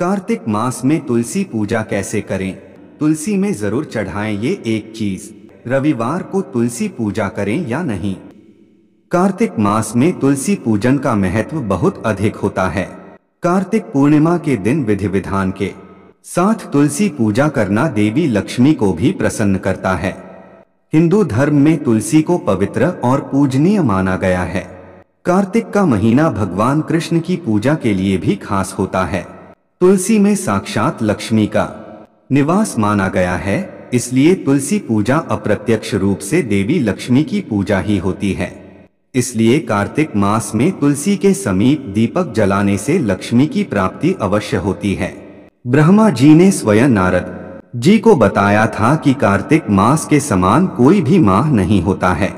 कार्तिक मास में तुलसी पूजा कैसे करें तुलसी में जरूर चढ़ाएं ये एक चीज रविवार को तुलसी पूजा करें या नहीं कार्तिक मास में तुलसी पूजन का महत्व बहुत अधिक होता है कार्तिक पूर्णिमा के दिन विधि विधान के साथ तुलसी पूजा करना देवी लक्ष्मी को भी प्रसन्न करता है हिंदू धर्म में तुलसी को पवित्र और पूजनीय माना गया है कार्तिक का महीना भगवान कृष्ण की पूजा के लिए भी खास होता है तुलसी में साक्षात लक्ष्मी का निवास माना गया है इसलिए तुलसी पूजा अप्रत्यक्ष रूप से देवी लक्ष्मी की पूजा ही होती है इसलिए कार्तिक मास में तुलसी के समीप दीपक जलाने से लक्ष्मी की प्राप्ति अवश्य होती है ब्रह्मा जी ने स्वयं नारद जी को बताया था कि कार्तिक मास के समान कोई भी माह नहीं होता है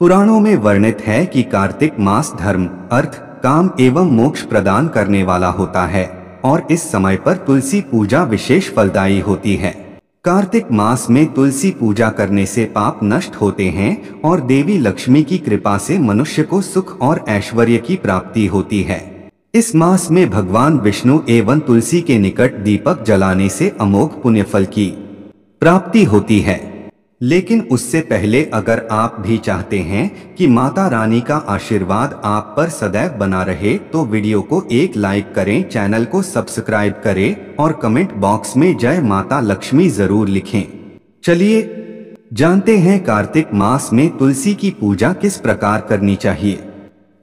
पुराणों में वर्णित है कि कार्तिक मास धर्म अर्थ काम एवं मोक्ष प्रदान करने वाला होता है और इस समय पर तुलसी पूजा विशेष फलदायी होती है कार्तिक मास में तुलसी पूजा करने से पाप नष्ट होते हैं और देवी लक्ष्मी की कृपा से मनुष्य को सुख और ऐश्वर्य की प्राप्ति होती है इस मास में भगवान विष्णु एवं तुलसी के निकट दीपक जलाने से अमोघ पुण्यफल की प्राप्ति होती है लेकिन उससे पहले अगर आप भी चाहते हैं कि माता रानी का आशीर्वाद आप पर सदैव बना रहे तो वीडियो को एक लाइक करें चैनल को सब्सक्राइब करें और कमेंट बॉक्स में जय माता लक्ष्मी जरूर लिखें चलिए जानते हैं कार्तिक मास में तुलसी की पूजा किस प्रकार करनी चाहिए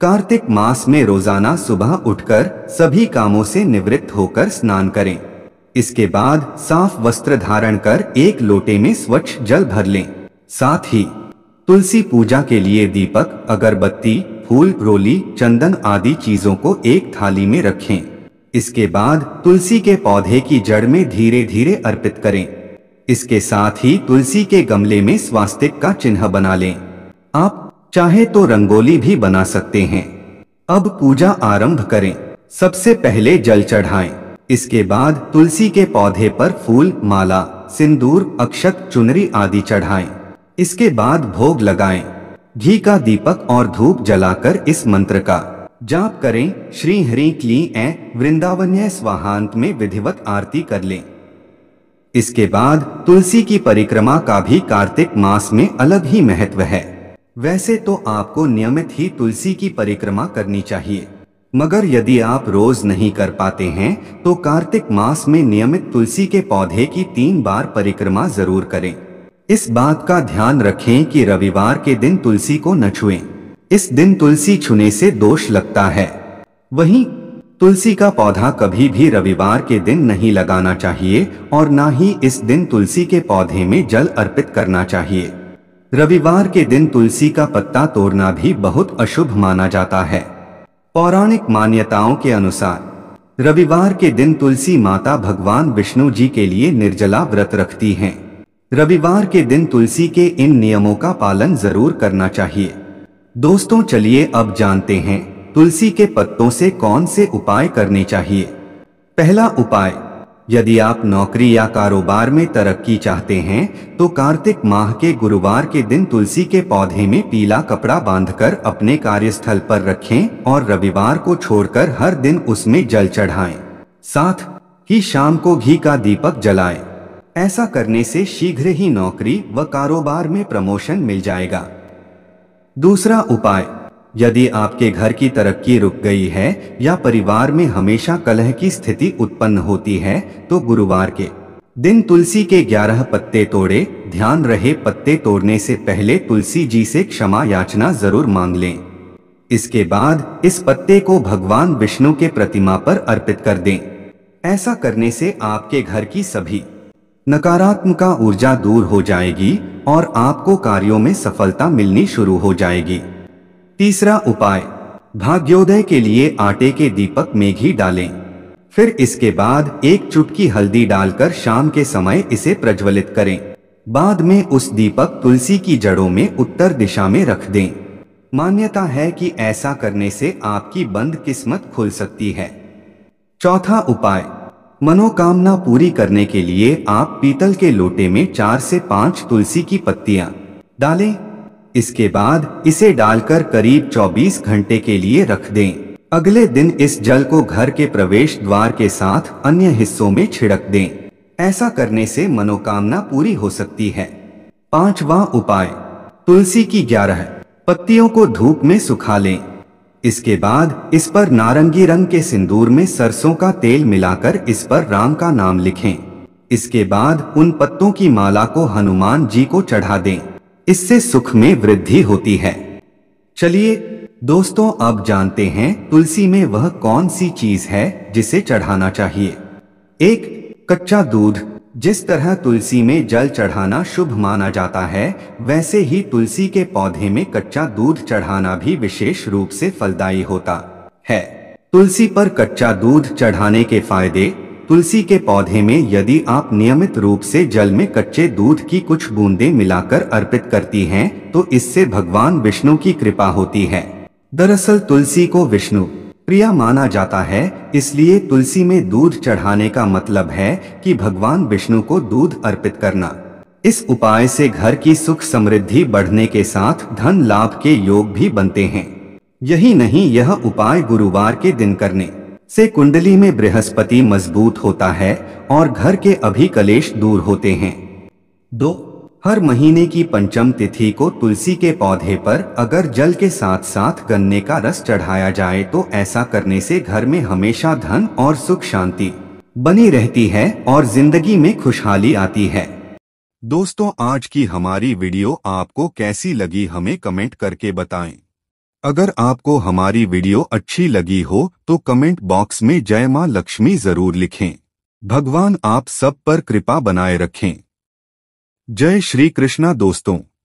कार्तिक मास में रोजाना सुबह उठकर सभी कामों से निवृत्त होकर स्नान करें इसके बाद साफ वस्त्र धारण कर एक लोटे में स्वच्छ जल भर लें साथ ही तुलसी पूजा के लिए दीपक अगरबत्ती फूल रोली चंदन आदि चीजों को एक थाली में रखें इसके बाद तुलसी के पौधे की जड़ में धीरे धीरे अर्पित करें इसके साथ ही तुलसी के गमले में स्वास्तिक का चिन्ह बना लें आप चाहे तो रंगोली भी बना सकते हैं अब पूजा आरंभ करें सबसे पहले जल चढ़ाएं। इसके बाद तुलसी के पौधे पर फूल माला सिंदूर अक्षत चुनरी आदि चढ़ाएं। इसके बाद भोग लगाएं। घी का दीपक और धूप जलाकर इस मंत्र का जाप करें श्री हरि क्ली ए वृंदावन स्वाहांत में विधिवत आरती कर लें इसके बाद तुलसी की परिक्रमा का भी कार्तिक मास में अलग ही महत्व है वैसे तो आपको नियमित ही तुलसी की परिक्रमा करनी चाहिए मगर यदि आप रोज नहीं कर पाते हैं तो कार्तिक मास में नियमित तुलसी के पौधे की तीन बार परिक्रमा जरूर करें इस बात का ध्यान रखें कि रविवार के दिन तुलसी को न छुएं। इस दिन तुलसी छूने से दोष लगता है वहीं तुलसी का पौधा कभी भी रविवार के दिन नहीं लगाना चाहिए और न ही इस दिन तुलसी के पौधे में जल अर्पित करना चाहिए रविवार के दिन तुलसी का पत्ता तोड़ना भी बहुत अशुभ माना जाता है पौराणिक मान्यताओं के अनुसार रविवार के दिन तुलसी माता भगवान विष्णु जी के लिए निर्जला व्रत रखती हैं। रविवार के दिन तुलसी के इन नियमों का पालन जरूर करना चाहिए दोस्तों चलिए अब जानते हैं तुलसी के पत्तों से कौन से उपाय करने चाहिए पहला उपाय यदि आप नौकरी या कारोबार में तरक्की चाहते हैं तो कार्तिक माह के गुरुवार के दिन तुलसी के पौधे में पीला कपड़ा बांधकर अपने कार्यस्थल पर रखें और रविवार को छोड़कर हर दिन उसमें जल चढ़ाएं। साथ ही शाम को घी का दीपक जलाएं। ऐसा करने से शीघ्र ही नौकरी व कारोबार में प्रमोशन मिल जाएगा दूसरा उपाय यदि आपके घर की तरक्की रुक गई है या परिवार में हमेशा कलह की स्थिति उत्पन्न होती है तो गुरुवार के दिन तुलसी के ग्यारह पत्ते तोड़े ध्यान रहे पत्ते तोड़ने से पहले तुलसी जी से क्षमा याचना जरूर मांग लें इसके बाद इस पत्ते को भगवान विष्णु के प्रतिमा पर अर्पित कर दें ऐसा करने से आपके घर की सभी नकारात्मक ऊर्जा दूर हो जाएगी और आपको कार्यों में सफलता मिलनी शुरू हो जाएगी तीसरा उपाय भाग्योदय के लिए आटे के दीपक में घी डालें फिर इसके बाद एक चुटकी हल्दी डालकर शाम के समय इसे प्रज्वलित करें बाद में उस दीपक तुलसी की जड़ों में उत्तर दिशा में रख दें मान्यता है कि ऐसा करने से आपकी बंद किस्मत खुल सकती है चौथा उपाय मनोकामना पूरी करने के लिए आप पीतल के लोटे में चार से पांच तुलसी की पत्तियां डालें इसके बाद इसे डालकर करीब 24 घंटे के लिए रख दें अगले दिन इस जल को घर के प्रवेश द्वार के साथ अन्य हिस्सों में छिड़क दें ऐसा करने से मनोकामना पूरी हो सकती है पांचवा उपाय तुलसी की ग्यारह पत्तियों को धूप में सुखा लें इसके बाद इस पर नारंगी रंग के सिंदूर में सरसों का तेल मिलाकर इस पर राम का नाम लिखें इसके बाद उन पत्तों की माला को हनुमान जी को चढ़ा दें इससे सुख में वृद्धि होती है चलिए दोस्तों अब जानते हैं तुलसी में वह कौन सी चीज है जिसे चढ़ाना चाहिए एक कच्चा दूध जिस तरह तुलसी में जल चढ़ाना शुभ माना जाता है वैसे ही तुलसी के पौधे में कच्चा दूध चढ़ाना भी विशेष रूप से फलदायी होता है तुलसी पर कच्चा दूध चढ़ाने के फायदे तुलसी के पौधे में यदि आप नियमित रूप से जल में कच्चे दूध की कुछ बूंदें मिलाकर अर्पित करती हैं तो इससे भगवान विष्णु की कृपा होती है दरअसल तुलसी को विष्णु प्रिया माना जाता है इसलिए तुलसी में दूध चढ़ाने का मतलब है कि भगवान विष्णु को दूध अर्पित करना इस उपाय से घर की सुख समृद्धि बढ़ने के साथ धन लाभ के योग भी बनते हैं यही नहीं यह उपाय गुरुवार के दिन करने से कुंडली में बृहस्पति मजबूत होता है और घर के अभी कलेश दूर होते हैं दो हर महीने की पंचम तिथि को तुलसी के पौधे पर अगर जल के साथ साथ गन्ने का रस चढ़ाया जाए तो ऐसा करने से घर में हमेशा धन और सुख शांति बनी रहती है और जिंदगी में खुशहाली आती है दोस्तों आज की हमारी वीडियो आपको कैसी लगी हमें कमेंट करके बताएं अगर आपको हमारी वीडियो अच्छी लगी हो तो कमेंट बॉक्स में जय माँ लक्ष्मी जरूर लिखें भगवान आप सब पर कृपा बनाए रखें जय श्री कृष्णा दोस्तों